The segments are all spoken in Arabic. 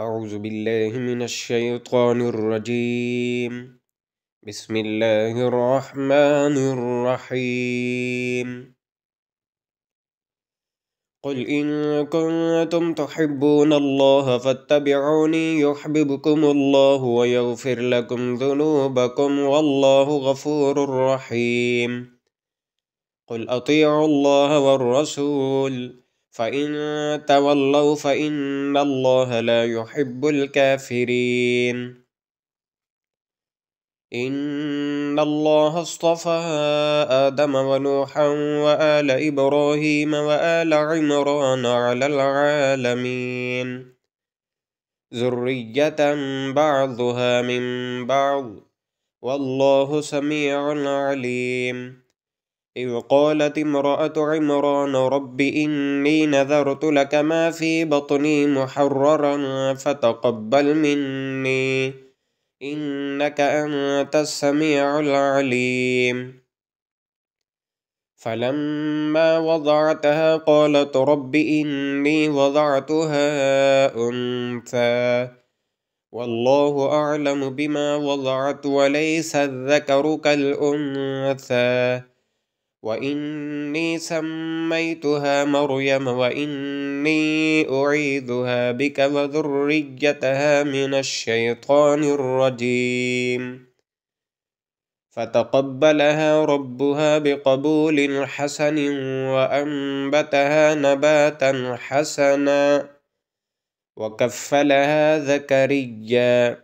أعوذ بالله من الشيطان الرجيم بسم الله الرحمن الرحيم قل إن كنتم تحبون الله فاتبعوني يحببكم الله ويغفر لكم ذنوبكم والله غفور رحيم قل أطيعوا الله والرسول فإن تولوا فإن الله لا يحب الكافرين إن الله اصطفى آدم ونوحا وآل إبراهيم وآل عمران على العالمين ذرية بعضها من بعض والله سميع عليم إذ قالت امرأة عمران رب إني نذرت لك ما في بطني محررا فتقبل مني إنك أنت السميع العليم فلما وضعتها قالت رب إني وضعتها أنثى والله أعلم بما وضعت وليس الذكر كالأنثى واني سميتها مريم واني اعيذها بك وذريتها من الشيطان الرجيم فتقبلها ربها بقبول حسن وانبتها نباتا حسنا وكفلها زكريا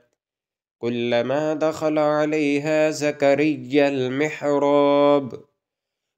كلما دخل عليها زكريا المحراب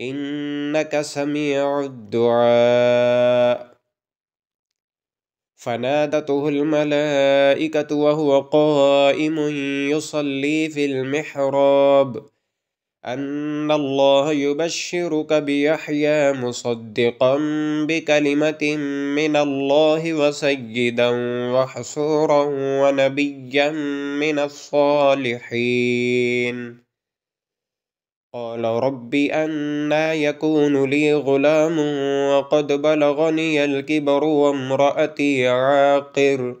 انك سميع الدعاء فنادته الملائكه وهو قائم يصلي في المحراب ان الله يبشرك بيحيى مصدقا بكلمه من الله وسيدا وحصورا ونبيا من الصالحين قال رب أنا يكون لي غلام وقد بلغني الكبر وامرأتي عاقر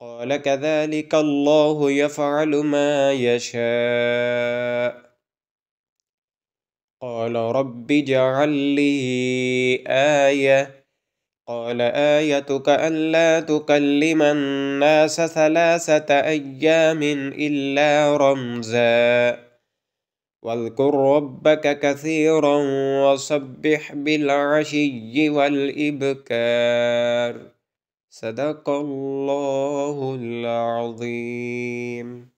قال كذلك الله يفعل ما يشاء قال رب اجعل لي آية قال آيتك ألا تكلم الناس ثلاثة أيام إلا رمزاً واذكر ربك كثيرا وسبح بالعشي والإبكار صدق الله العظيم